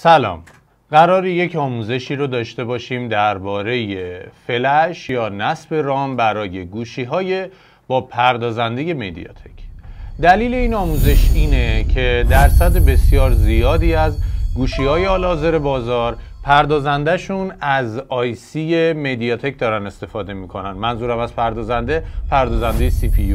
سلام قرار یک آموزشی رو داشته باشیم درباره فلش یا نصب رام برای گوشی های با پردازنده مدیاتک دلیل این آموزش اینه که درصد بسیار زیادی از گوشی های آلازر بازار پردازندهشون از آیسی مدیاتک دارن استفاده میکنن منظورم از پردازنده پردازنده سی پی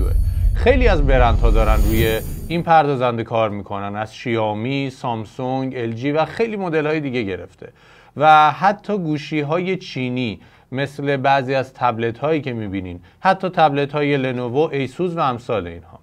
خیلی از برندها دارن روی این پردازنده کار میکنن از شیامی، سامسونگ، الژی و خیلی مدل های دیگه گرفته و حتی گوشی های چینی مثل بعضی از تبلت هایی که میبینین حتی تبلت های لنوو، ایسوز و امثال اینها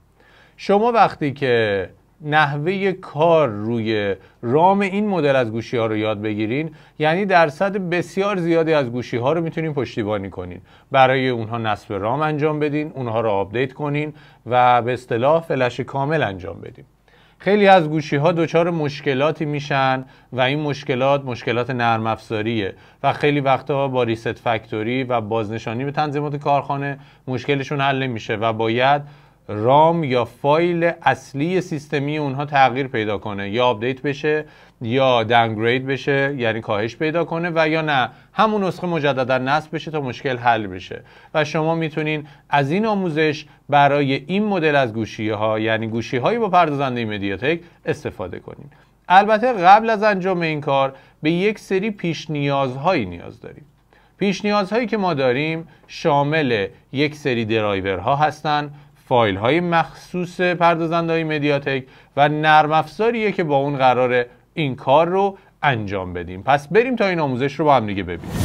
شما وقتی که نحوه کار روی رام این مدل از گوشی ها رو یاد بگیرین یعنی درصد بسیار زیادی از گوشی ها رو میتونین پشتیبانی کنین برای اونها نصب رام انجام بدین اونها رو آپدیت کنین و به اصطلاح فلش کامل انجام بدین خیلی از گوشی ها دچار مشکلاتی میشن و این مشکلات مشکلات نرم افزاریه و خیلی وقتها با ریست فکتوری و بازنشانی به تنظیمات کارخانه مشکلشون حل نمیشه و باید رام یا فایل اصلی سیستمی اونها تغییر پیدا کنه یا آپدیت بشه یا دانگرید بشه یعنی کاهش پیدا کنه و یا نه همون نسخه مجددا نصب بشه تا مشکل حل بشه و شما میتونین از این آموزش برای این مدل از گوشی ها یعنی گوشی هایی با پردازنده مدیاتک استفاده کنین البته قبل از انجام این کار به یک سری پیش نیازهایی نیاز داریم پیش نیازهایی که ما داریم شامل یک سری درایورها هستند فایل های مخصوص پردازنده های مدیاتک و نرم افزاریه که با اون قراره این کار رو انجام بدیم پس بریم تا این آموزش رو با هم دیگه ببینیم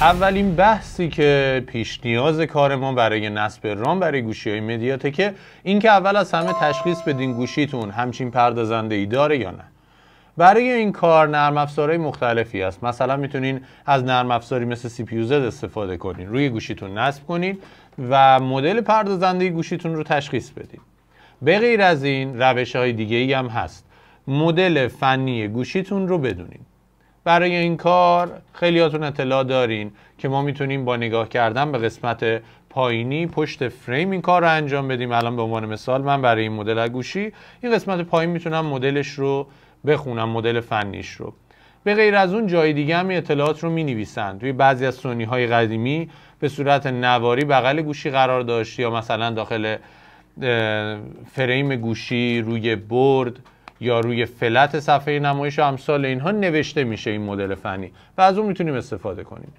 اولین بحثی که پیش نیاز کار ما برای نصب رام برای گوشی های مدیاتکه این که اول از همه تشخیص بدین گوشیتون همچین پردازنده ای داره یا نه برای این کار نرم افزارهای مختلفی هست مثلا میتونین از نرم افزاری مثل سی پی استفاده کنین روی گوشیتون نصب کنین و مدل پردازنده گوشیتون رو تشخیص بدین به غیر از این روش های دیگه ای هم هست مدل فنی گوشیتون رو بدونین برای این کار خیلیاتون اطلاع دارین که ما میتونیم با نگاه کردن به قسمت پایینی پشت فریم این کار رو انجام بدیم الان به عنوان مثال من برای این مدل گوشی این قسمت پایین میتونم مدلش رو بخونم مدل فنیش رو به غیر از اون جای دیگه هم اطلاعات رو می توی بعضی از سونی های قدیمی به صورت نواری بغل گوشی قرار داشت یا مثلا داخل فریم گوشی روی برد یا روی فلت صفحه نمایش و امثال اینها نوشته میشه این مدل فنی و از اون میتونیم استفاده کنیم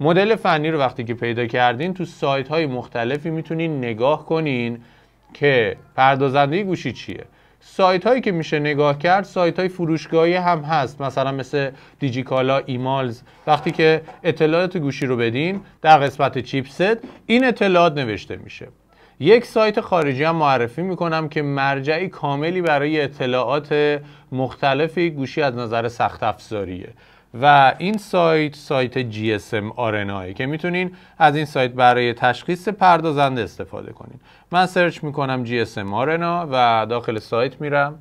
مدل فنی رو وقتی که پیدا کردین تو سایت های مختلفی میتونین نگاه کنین که پردازنده گوشی چیه سایت هایی که میشه نگاه کرد سایت های فروشگاهی هم هست مثلا مثل دیجیکالا ایمالز وقتی که اطلاعات گوشی رو بدین در قسمت چیپست این اطلاعات نوشته میشه یک سایت خارجی هم معرفی میکنم که مرجعی کاملی برای اطلاعات مختلف گوشی از نظر سخت افزاریه و این سایت سایت GSM Arena که میتونین از این سایت برای تشخیص پردازنده استفاده کنین من سرچ میکنم GSM آرنا و داخل سایت میرم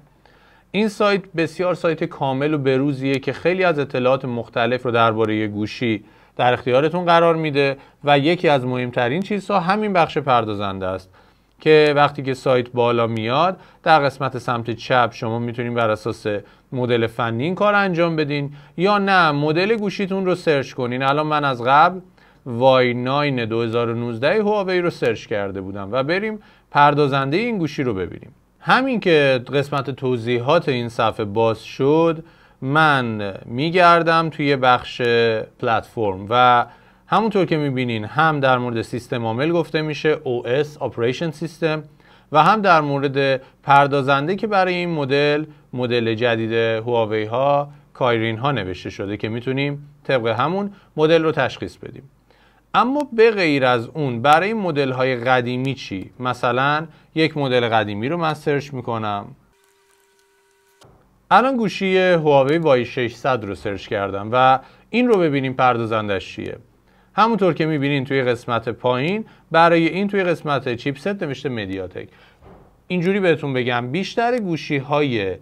این سایت بسیار سایت کامل و بروزیه که خیلی از اطلاعات مختلف رو درباره گوشی در اختیارتون قرار میده و یکی از مهمترین چیزها همین بخش پردازنده است که وقتی که سایت بالا میاد در قسمت سمت چپ شما میتونید بر اساس مدل فنی این کار انجام بدین یا نه مدل گوشیتون رو سرچ کنین الان من از قبل وای 9 2019 هواوی رو سرچ کرده بودم و بریم پردازنده این گوشی رو ببینیم همین که قسمت توضیحات این صفحه باز شد من میگردم توی بخش پلتفرم و همونطور که میبینین هم در مورد سیستم عامل گفته میشه OS Operation System و هم در مورد پردازنده که برای این مدل مدل جدید هواوی ها کایرین ها نوشته شده که میتونیم طبق همون مدل رو تشخیص بدیم اما به غیر از اون برای مدل های قدیمی چی مثلا یک مدل قدیمی رو من سرچ میکنم الان گوشی هواوی وای 600 رو سرچ کردم و این رو ببینیم پردازندش چیه همونطور که میبینین توی قسمت پایین برای این توی قسمت چیپست نوشته مدیاتک اینجوری بهتون بگم بیشتر گوشی های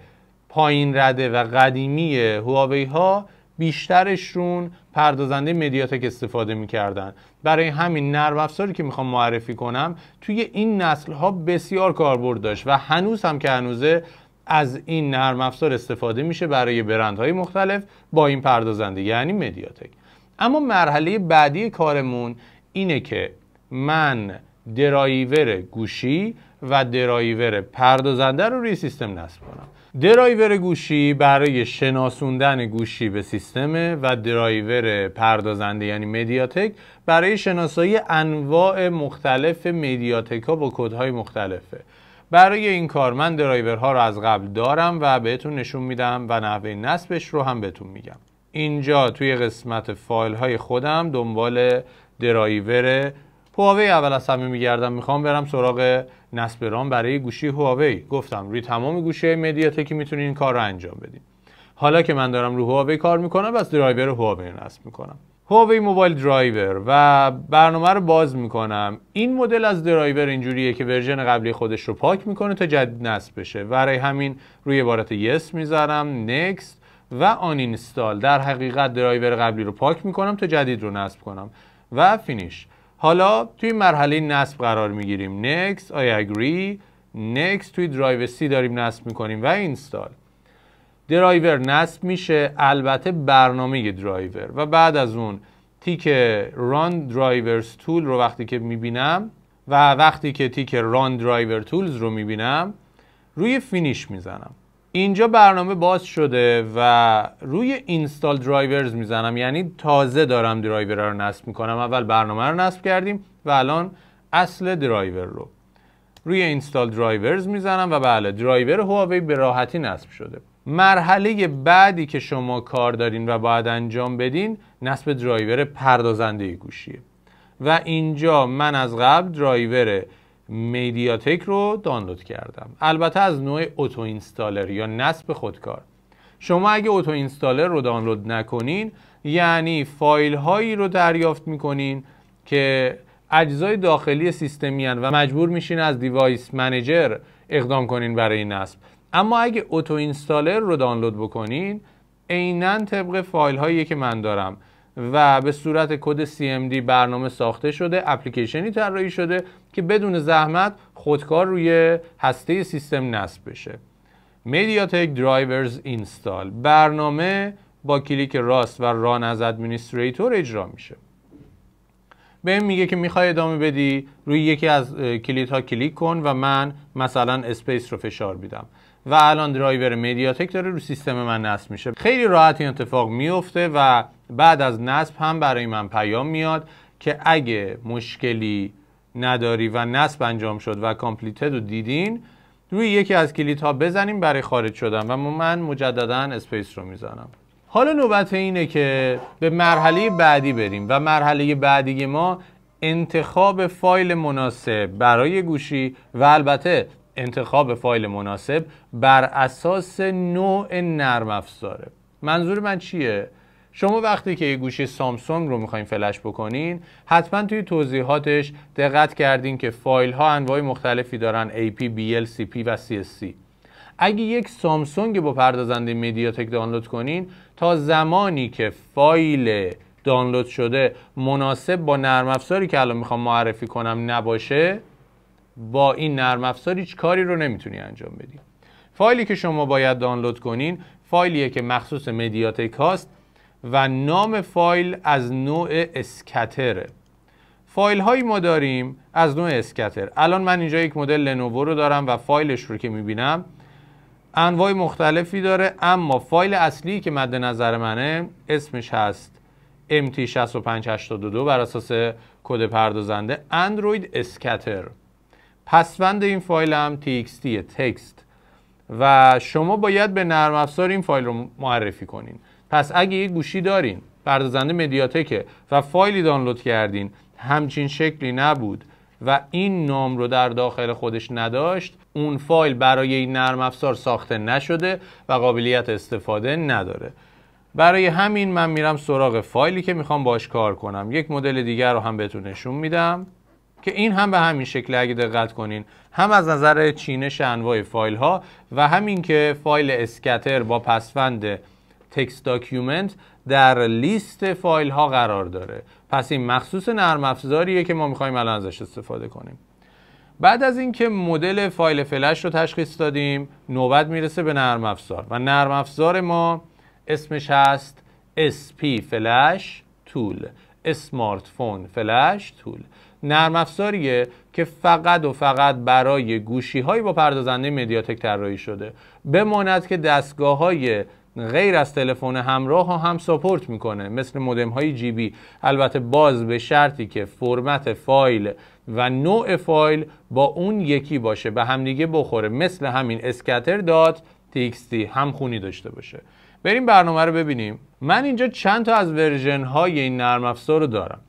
پایین رده و قدیمی هواوی ها بیشترشون پردازنده مدیاتک استفاده میکردن برای همین نرم افزاری که میخوام معرفی کنم توی این نسل ها بسیار کاربرد داشت و هنوز هم که هنوزه از این نرم افزار استفاده میشه برای برندهای مختلف با این پردازنده یعنی مدیاتک اما مرحله بعدی کارمون اینه که من درایور گوشی و درایور پردازنده رو روی سیستم نصب کنم درایور گوشی برای شناسوندن گوشی به سیستم و درایور پردازنده یعنی مدیاتک برای شناسایی انواع مختلف مدیاتک ها با کدهای مختلفه برای این کار من درایورها رو از قبل دارم و بهتون نشون میدم و نحوه نصبش رو هم بهتون میگم اینجا توی قسمت فایل های خودم دنبال درایور هواوی اول از همه میگردم میخوام برم سراغ نصب رام برای گوشی هواوی گفتم روی تمام گوشی مدیاتکی میتونین این کار رو انجام بدیم حالا که من دارم روی هواوی کار میکنم بس درایور هواوی رو نصب میکنم هواوی موبایل درایور و برنامه رو باز میکنم این مدل از درایور اینجوریه که ورژن قبلی خودش رو پاک میکنه تا جدید نصب بشه برای همین روی عبارت yes میذارم و آن اینستال در حقیقت درایور قبلی رو پاک میکنم تا جدید رو نصب کنم و فینیش حالا توی مرحله نصب قرار میگیریم next آی اگری next توی درایور C داریم نصب میکنیم و اینستال درایور نصب میشه البته برنامه درایور و بعد از اون تیک ران درایورز تول رو وقتی که میبینم و وقتی که تیک ران درایور تولز رو میبینم روی فینیش میزنم اینجا برنامه باز شده و روی اینستال درایورز میزنم یعنی تازه دارم درایور رو نصب میکنم اول برنامه رو نصب کردیم و الان اصل درایور رو روی اینستال درایورز میزنم و بله درایور هواوی به راحتی نصب شده مرحله بعدی که شما کار دارین و باید انجام بدین نصب درایور پردازنده گوشیه و اینجا من از قبل درایور میدیاتک رو دانلود کردم البته از نوع اوتو اینستالر یا نصب خودکار شما اگه اوتو اینستالر رو دانلود نکنین یعنی فایل هایی رو دریافت میکنین که اجزای داخلی سیستمی و مجبور میشین از دیوایس منیجر اقدام کنین برای نصب اما اگه اوتو اینستالر رو دانلود بکنین عینا طبق فایل هایی که من دارم و به صورت کد CMD برنامه ساخته شده اپلیکیشنی طراحی شده که بدون زحمت خودکار روی هسته سیستم نصب بشه Mediatek Drivers Install برنامه با کلیک راست و ران از ادمینیستریتور اجرا میشه به میگه که میخوای ادامه بدی روی یکی از ها کلیک کن و من مثلا اسپیس رو فشار میدم و الان درایور مدیاتک داره رو سیستم من نصب میشه خیلی راحت این اتفاق میفته و بعد از نصب هم برای من پیام میاد که اگه مشکلی نداری و نصب انجام شد و کامپلیتد رو دیدین روی یکی از کلیت ها بزنیم برای خارج شدن و من مجددا اسپیس رو میزنم حالا نوبت اینه که به مرحله بعدی بریم و مرحله بعدی ما انتخاب فایل مناسب برای گوشی و البته انتخاب فایل مناسب بر اساس نوع نرم افزاره منظور من چیه؟ شما وقتی که یه گوشی سامسونگ رو میخوایم فلش بکنین حتما توی توضیحاتش دقت کردین که فایل ها انواع مختلفی دارن AP, BL, CP و CSC اگه یک سامسونگ با پردازنده مدیاتک دانلود کنین تا زمانی که فایل دانلود شده مناسب با نرم افزاری که الان میخوام معرفی کنم نباشه با این نرم افزار هیچ کاری رو نمیتونی انجام بدی فایلی که شما باید دانلود کنین فایلیه که مخصوص مدیاتک هاست و نام فایل از نوع اسکتره فایل هایی ما داریم از نوع اسکتر الان من اینجا یک مدل لنوو رو دارم و فایلش رو که میبینم انواع مختلفی داره اما فایل اصلی که مد نظر منه اسمش هست MT6582 بر اساس کد پردازنده اندروید اسکتر پسوند این فایل هم txt تکست و شما باید به نرم افزار این فایل رو معرفی کنین پس اگه یک گوشی دارین پردازنده مدیاتکه و فایلی دانلود کردین همچین شکلی نبود و این نام رو در داخل خودش نداشت اون فایل برای این نرم افزار ساخته نشده و قابلیت استفاده نداره برای همین من میرم سراغ فایلی که میخوام باش کار کنم یک مدل دیگر رو هم بهتون نشون میدم که این هم به همین شکل اگه دقت کنین هم از نظر چینش انواع فایل ها و همین که فایل اسکتر با پسفند تکست داکیومنت در لیست فایل ها قرار داره پس این مخصوص نرم افزاریه که ما میخوایم الان ازش استفاده کنیم بعد از اینکه مدل فایل فلش رو تشخیص دادیم نوبت میرسه به نرم افزار و نرم افزار ما اسمش هست SP فلش تول اسمارت فون فلش تول نرم افزاریه که فقط و فقط برای گوشی هایی با پردازنده مدیاتک طراحی شده بماند که دستگاه های غیر از تلفن همراه ها هم ساپورت میکنه مثل مودم های جی بی البته باز به شرطی که فرمت فایل و نوع فایل با اون یکی باشه به همدیگه بخوره مثل همین اسکتر دات txt همخونی داشته باشه بریم برنامه رو ببینیم من اینجا چند تا از ورژن های این نرم افزار رو دارم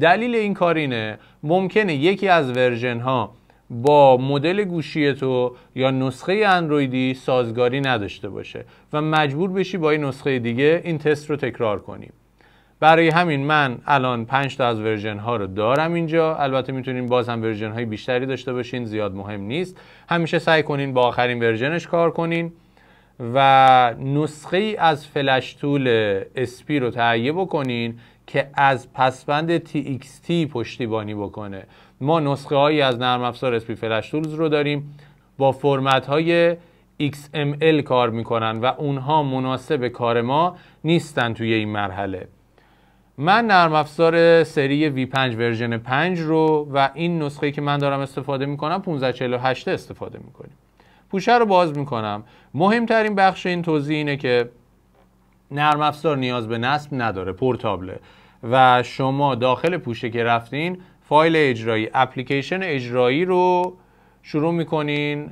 دلیل این کار اینه ممکنه یکی از ورژن ها با مدل گوشی تو یا نسخه اندرویدی سازگاری نداشته باشه و مجبور بشی با این نسخه دیگه این تست رو تکرار کنیم برای همین من الان 5 تا از ورژن ها رو دارم اینجا البته میتونین باز هم ورژن های بیشتری داشته باشین زیاد مهم نیست همیشه سعی کنین با آخرین ورژنش کار کنین و نسخه از فلش تول اسپی رو تهیه بکنین که از پسبند TXT پشتیبانی بکنه ما نسخه هایی از نرم افزار اسپی فلش تولز رو داریم با فرمت های XML کار میکنن و اونها مناسب کار ما نیستن توی این مرحله من نرم افزار سری V5 ورژن 5 رو و این نسخه که من دارم استفاده میکنم 1548 استفاده میکنیم پوشه رو باز میکنم مهمترین بخش این توضیح اینه که نرم افزار نیاز به نصب نداره پورتابله و شما داخل پوشه که رفتین فایل اجرایی اپلیکیشن اجرایی رو شروع میکنین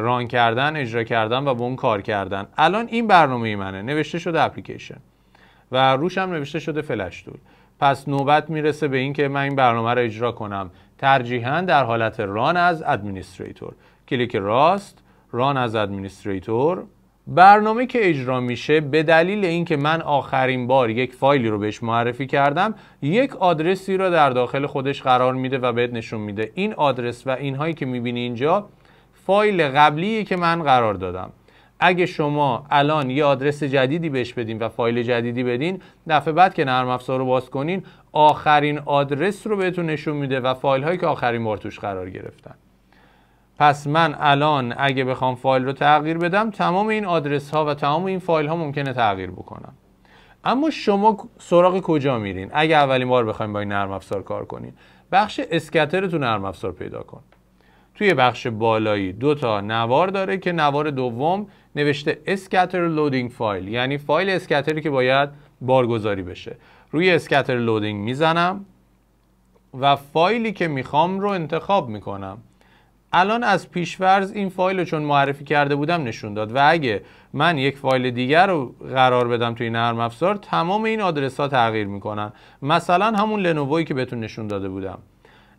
ران کردن اجرا کردن و به اون کار کردن الان این برنامه ای منه نوشته شده اپلیکیشن و روش هم نوشته شده فلش تول پس نوبت میرسه به اینکه من این برنامه رو اجرا کنم ترجیحاً در حالت ران از ادمینیستریتور کلیک راست ران از ادمینیستریتور برنامه که اجرا میشه به دلیل اینکه من آخرین بار یک فایلی رو بهش معرفی کردم یک آدرسی رو در داخل خودش قرار میده و بهت نشون میده این آدرس و اینهایی که میبینی اینجا فایل قبلیه که من قرار دادم اگه شما الان یه آدرس جدیدی بهش بدین و فایل جدیدی بدین دفعه بعد که نرم افزار رو باز کنین آخرین آدرس رو بهتون نشون میده و فایل هایی که آخرین بار توش قرار گرفتن پس من الان اگه بخوام فایل رو تغییر بدم تمام این آدرس ها و تمام این فایل ها ممکنه تغییر بکنم اما شما سراغ کجا میرین اگه اولین بار بخوایم با این نرم افزار کار کنین بخش اسکتر تو نرم افزار پیدا کن توی بخش بالایی دو تا نوار داره که نوار دوم نوشته اسکتر لودینگ فایل یعنی فایل اسکتری که باید بارگذاری بشه روی اسکتر لودینگ میزنم و فایلی که میخوام رو انتخاب میکنم الان از پیشورز این فایل رو چون معرفی کرده بودم نشون داد و اگه من یک فایل دیگر رو قرار بدم توی نرم افزار تمام این آدرس ها تغییر میکنن مثلا همون لنووی که بهتون نشون داده بودم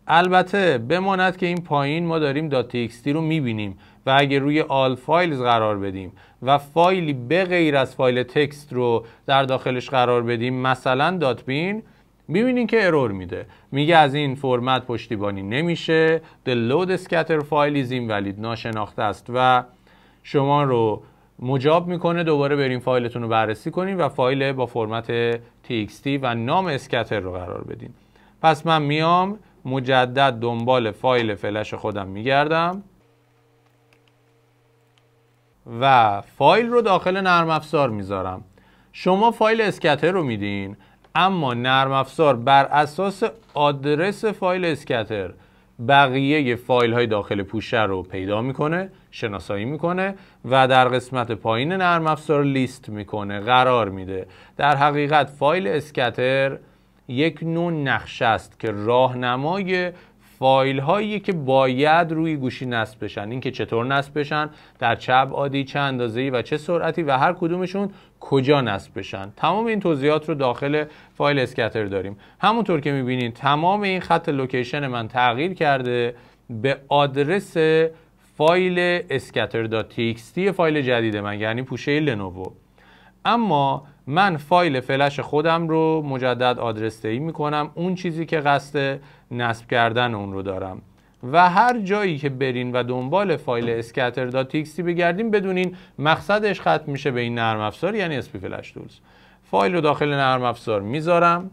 البته بماند که این پایین ما داریم .txt رو میبینیم و اگه روی all files قرار بدیم و فایلی به غیر از فایل تکست رو در داخلش قرار بدیم مثلا دات میبینین که ارور میده میگه از این فرمت پشتیبانی نمیشه The load scatter file is invalid ناشناخته است و شما رو مجاب میکنه دوباره برین فایلتون رو بررسی کنین و فایل با فرمت txt و نام اسکتر رو قرار بدین پس من میام مجدد دنبال فایل فلش خودم میگردم و فایل رو داخل نرم افزار میذارم شما فایل اسکتر رو میدین اما نرم افزار بر اساس آدرس فایل اسکتر بقیه فایل های داخل پوشه رو پیدا میکنه شناسایی میکنه و در قسمت پایین نرم افزار لیست میکنه قرار میده در حقیقت فایل اسکتر یک نوع نقشه است که راهنمای فایل هایی که باید روی گوشی نصب بشن اینکه چطور نصب بشن در چه ابعادی چه اندازه‌ای و چه سرعتی و هر کدومشون کجا نصب بشن تمام این توضیحات رو داخل فایل اسکتر داریم همونطور که میبینید تمام این خط لوکیشن من تغییر کرده به آدرس فایل تیکستی فایل جدید من یعنی پوشه لنوو اما من فایل فلش خودم رو مجدد آدرس می میکنم اون چیزی که قصد نصب کردن اون رو دارم و هر جایی که برین و دنبال فایل scatter.txt بگردین بدونین مقصدش ختم میشه به این نرم افزار یعنی SP Flash Tools فایل رو داخل نرم افزار میذارم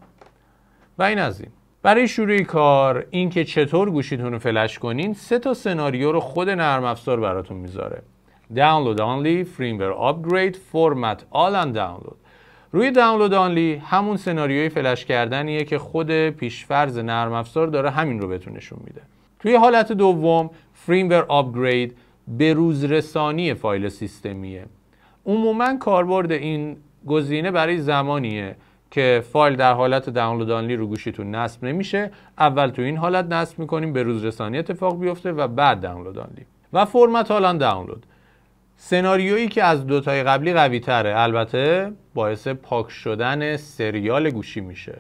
و این از این برای شروع کار اینکه چطور گوشیتون رو فلش کنین سه تا سناریو رو خود نرم افزار براتون میذاره Download Only, فریمور Upgrade, فرمت All and Download روی دانلود آنلی همون سناریوی فلش کردنیه که خود پیشفرز نرم افزار داره همین رو بهتون نشون میده توی حالت دوم فریمور آپگرید به روز رسانی فایل سیستمیه عموما کاربرد این گزینه برای زمانیه که فایل در حالت دانلود آنلی رو گوشیتون نصب نمیشه اول تو این حالت نصب میکنیم به روز رسانی اتفاق بیفته و بعد دانلود آنلی و فرمت حالا دانلود سناریویی که از دوتای قبلی قوی تره البته باعث پاک شدن سریال گوشی میشه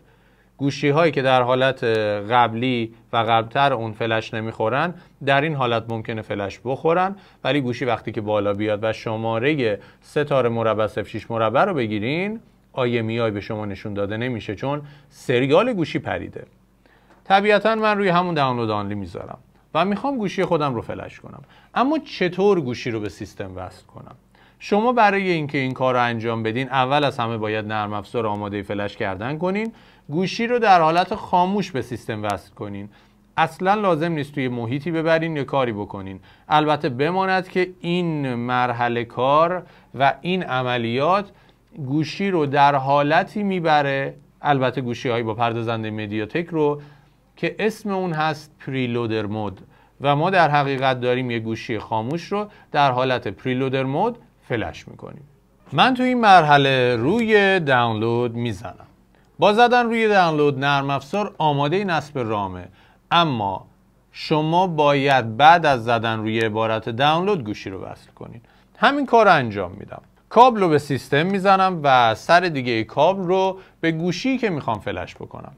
گوشی هایی که در حالت قبلی و قبلتر اون فلش نمیخورن در این حالت ممکنه فلش بخورن ولی گوشی وقتی که بالا بیاد و شماره ستاره مربع 06 مربع رو بگیرین آیمی آی به شما نشون داده نمیشه چون سریال گوشی پریده طبیعتا من روی همون دانلود آنلی میذارم و میخوام گوشی خودم رو فلش کنم اما چطور گوشی رو به سیستم وصل کنم شما برای اینکه این کار رو انجام بدین اول از همه باید نرم افزار آماده فلش کردن کنین گوشی رو در حالت خاموش به سیستم وصل کنین اصلا لازم نیست توی محیطی ببرین یا کاری بکنین البته بماند که این مرحله کار و این عملیات گوشی رو در حالتی میبره البته گوشی هایی با پردازنده مدیاتک رو که اسم اون هست پریلودر مود و ما در حقیقت داریم یه گوشی خاموش رو در حالت پریلودر مود فلش میکنیم من تو این مرحله روی دانلود میزنم با زدن روی دانلود نرم افزار آماده نصب رامه اما شما باید بعد از زدن روی عبارت دانلود گوشی رو وصل کنید همین کار رو انجام میدم کابل رو به سیستم میزنم و سر دیگه کابل رو به گوشی که میخوام فلش بکنم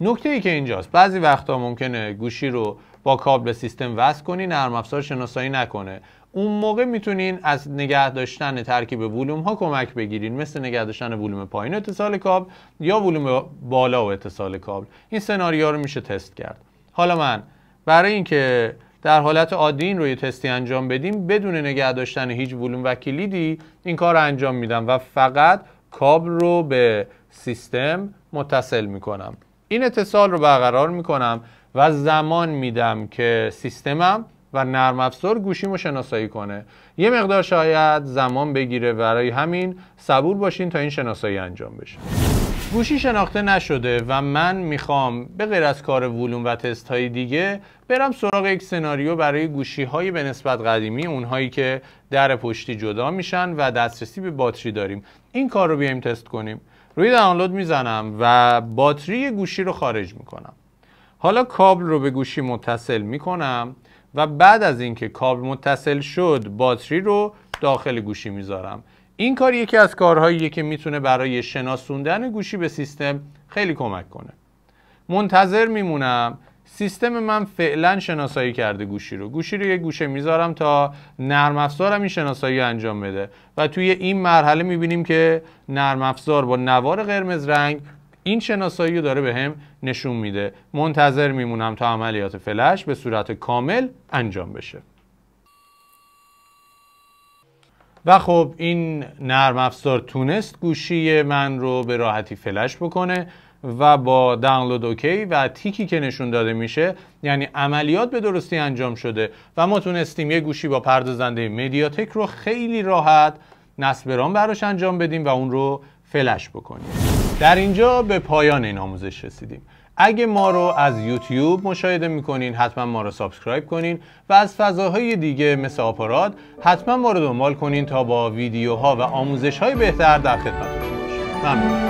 نکته ای که اینجاست بعضی وقتا ممکنه گوشی رو با کابل به سیستم وصل کنی نرم افزار شناسایی نکنه اون موقع میتونین از نگه داشتن ترکیب ولوم ها کمک بگیرین مثل نگه داشتن ولوم پایین اتصال کابل یا ولوم بالا و اتصال کابل این سناریو رو میشه تست کرد حالا من برای اینکه در حالت عادی این رو یه تستی انجام بدیم بدون نگه داشتن هیچ ولوم و کلیدی این کار رو انجام میدم و فقط کابل رو به سیستم متصل میکنم این اتصال رو برقرار میکنم و زمان میدم که سیستمم و نرم افزار رو شناسایی کنه یه مقدار شاید زمان بگیره برای همین صبور باشین تا این شناسایی انجام بشه گوشی شناخته نشده و من میخوام به غیر از کار ولوم و تست های دیگه برم سراغ یک سناریو برای گوشی های به نسبت قدیمی اونهایی که در پشتی جدا میشن و دسترسی به باتری داریم این کار رو بیایم تست کنیم روی دانلود میزنم و باتری گوشی رو خارج میکنم حالا کابل رو به گوشی متصل میکنم و بعد از اینکه کابل متصل شد باتری رو داخل گوشی میذارم این کار یکی از کارهاییه که میتونه برای شناسوندن گوشی به سیستم خیلی کمک کنه منتظر میمونم سیستم من فعلا شناسایی کرده گوشی رو گوشی رو یه گوشه میذارم تا نرم افزارم این شناسایی انجام بده و توی این مرحله میبینیم که نرم افزار با نوار قرمز رنگ این شناسایی رو داره به هم نشون میده منتظر میمونم تا عملیات فلش به صورت کامل انجام بشه و خب این نرم افزار تونست گوشی من رو به راحتی فلش بکنه و با دانلود اوکی و تیکی که نشون داده میشه یعنی عملیات به درستی انجام شده و ما تونستیم یه گوشی با پردازنده مدیاتک رو خیلی راحت نصب رام براش انجام بدیم و اون رو فلش بکنیم در اینجا به پایان این آموزش رسیدیم اگه ما رو از یوتیوب مشاهده میکنین حتما ما رو سابسکرایب کنین و از فضاهای دیگه مثل آپارات حتما ما رو دنبال کنین تا با ویدیوها و آموزش های بهتر در خدمتتون باشیم ممنون